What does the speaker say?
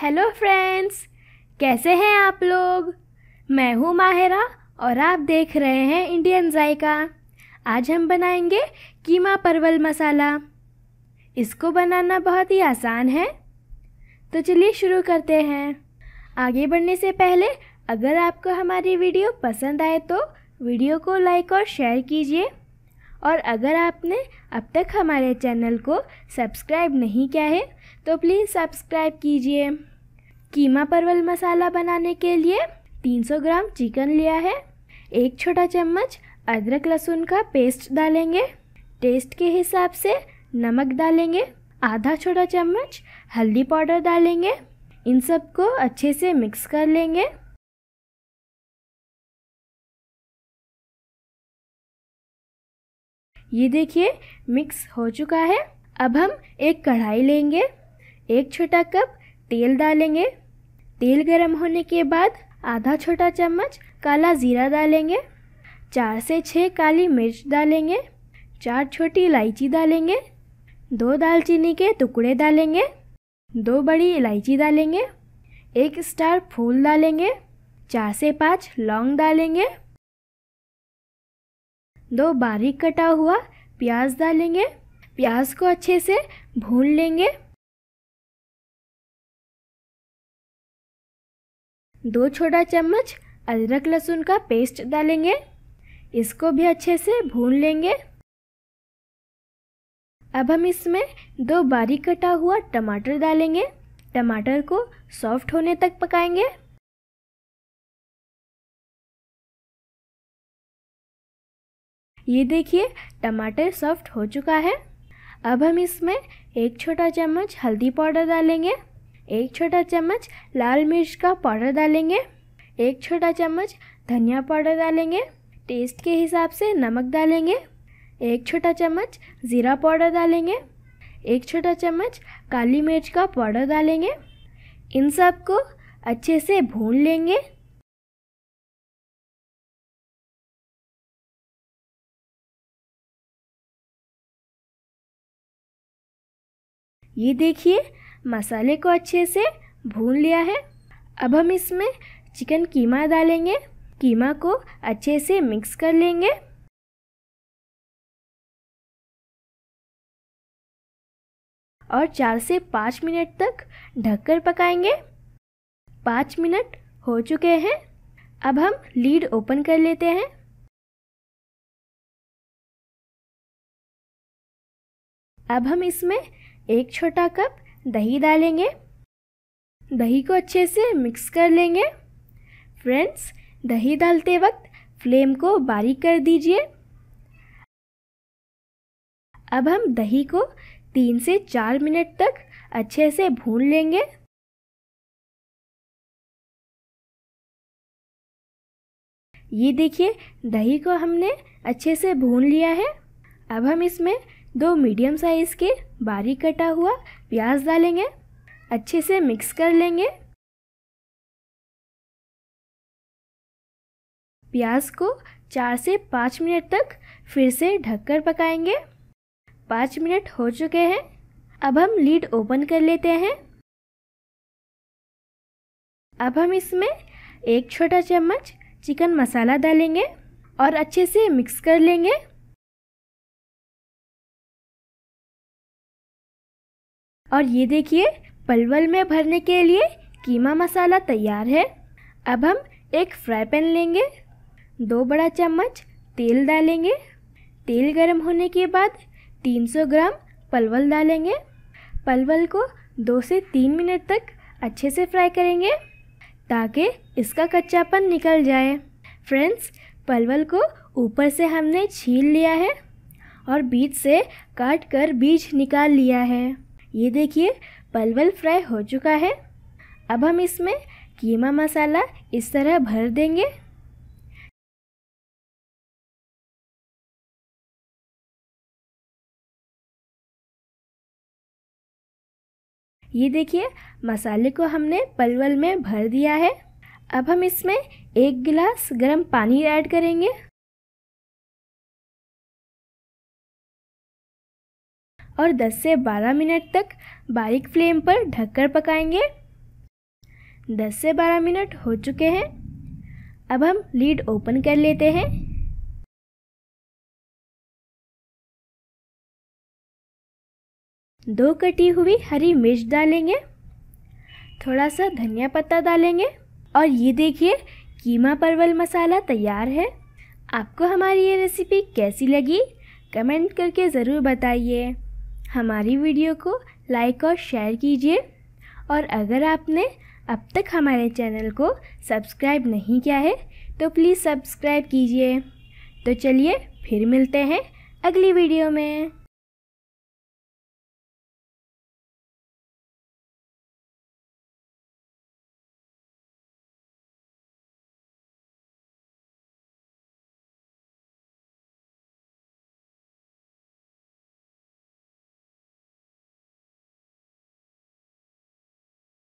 hello friends कैसे हैं आप लोग मैं हूँ माहिरा और आप देख रहे हैं इंडियन जायका आज हम बनाएंगे कीमा परवल मसाला इसको बनाना बहुत ही आसान है तो चलिए शुरू करते हैं आगे बढ़ने से पहले अगर आपको हमारी वीडियो पसंद आए तो वीडियो को लाइक और शेयर कीजिए और अगर आपने अब तक हमारे चैनल को सब्सक्राइब नहीं किया है तो प्लीज़ सब्सक्राइब कीजिए कीमा परवल मसाला बनाने के लिए 300 ग्राम चिकन लिया है एक छोटा चम्मच अदरक लहसुन का पेस्ट डालेंगे टेस्ट के हिसाब से नमक डालेंगे आधा छोटा चम्मच हल्दी पाउडर डालेंगे इन सबको अच्छे से मिक्स कर लेंगे ये देखिए मिक्स हो चुका है अब हम एक कढ़ाई लेंगे एक छोटा कप तेल डालेंगे तेल गर्म होने के बाद आधा छोटा चम्मच काला ज़ीरा डालेंगे चार से छः काली मिर्च डालेंगे चार छोटी इलायची डालेंगे दो दालचीनी के टुकड़े डालेंगे दो बड़ी इलायची डालेंगे एक स्टार फूल डालेंगे चार से पाँच लौंग डालेंगे दो बारीक कटा हुआ प्याज डालेंगे प्याज को अच्छे से भून लेंगे दो छोटा चम्मच अदरक लहसुन का पेस्ट डालेंगे इसको भी अच्छे से भून लेंगे अब हम इसमें दो बारीक कटा हुआ टमाटर डालेंगे टमाटर को सॉफ्ट होने तक पकाएंगे ये देखिए टमाटर सॉफ्ट हो चुका है अब हम इसमें एक छोटा चम्मच हल्दी पाउडर डालेंगे एक छोटा चम्मच लाल मिर्च का पाउडर डालेंगे एक छोटा चम्मच धनिया पाउडर डालेंगे टेस्ट के हिसाब से नमक डालेंगे एक छोटा चम्मच ज़ीरा पाउडर डालेंगे एक छोटा चम्मच काली मिर्च का पाउडर डालेंगे इन सब को अच्छे से भून लेंगे ये देखिए मसाले को अच्छे से भून लिया है अब हम इसमें चिकन कीमा डालेंगे कीमा को अच्छे से मिक्स कर लेंगे और चार से पाँच मिनट तक ढककर पकाएंगे पाँच मिनट हो चुके हैं अब हम लीड ओपन कर लेते हैं अब हम इसमें एक छोटा कप दही डालेंगे दही को अच्छे से मिक्स कर लेंगे फ्रेंड्स दही डालते वक्त फ्लेम को बारीक कर दीजिए अब हम दही को तीन से चार मिनट तक अच्छे से भून लेंगे ये देखिए दही को हमने अच्छे से भून लिया है अब हम इसमें दो मीडियम साइज़ के बारीक कटा हुआ प्याज डालेंगे अच्छे से मिक्स कर लेंगे प्याज को चार से पाँच मिनट तक फिर से ढककर पकाएंगे पाँच मिनट हो चुके हैं अब हम लीड ओपन कर लेते हैं अब हम इसमें एक छोटा चम्मच चिकन मसाला डालेंगे और अच्छे से मिक्स कर लेंगे और ये देखिए पलवल में भरने के लिए कीमा मसाला तैयार है अब हम एक फ्राई पैन लेंगे दो बड़ा चम्मच तेल डालेंगे तेल गर्म होने के बाद 300 ग्राम पलवल डालेंगे पलवल को दो से तीन मिनट तक अच्छे से फ्राई करेंगे ताकि इसका कच्चापन निकल जाए फ्रेंड्स पलवल को ऊपर से हमने छील लिया है और बीज से काट कर बीज निकाल लिया है ये देखिए पलवल फ्राई हो चुका है अब हम इसमें कीमा मसाला इस तरह भर देंगे ये देखिए मसाले को हमने पलवल में भर दिया है अब हम इसमें एक गिलास गर्म पानी ऐड करेंगे और 10 से 12 मिनट तक बारीक फ्लेम पर ढककर पकाएंगे 10 से 12 मिनट हो चुके हैं अब हम लीड ओपन कर लेते हैं दो कटी हुई हरी मिर्च डालेंगे थोड़ा सा धनिया पत्ता डालेंगे और ये देखिए कीमा परवल मसाला तैयार है आपको हमारी ये रेसिपी कैसी लगी कमेंट करके ज़रूर बताइए हमारी वीडियो को लाइक और शेयर कीजिए और अगर आपने अब तक हमारे चैनल को सब्सक्राइब नहीं किया है तो प्लीज़ सब्सक्राइब कीजिए तो चलिए फिर मिलते हैं अगली वीडियो में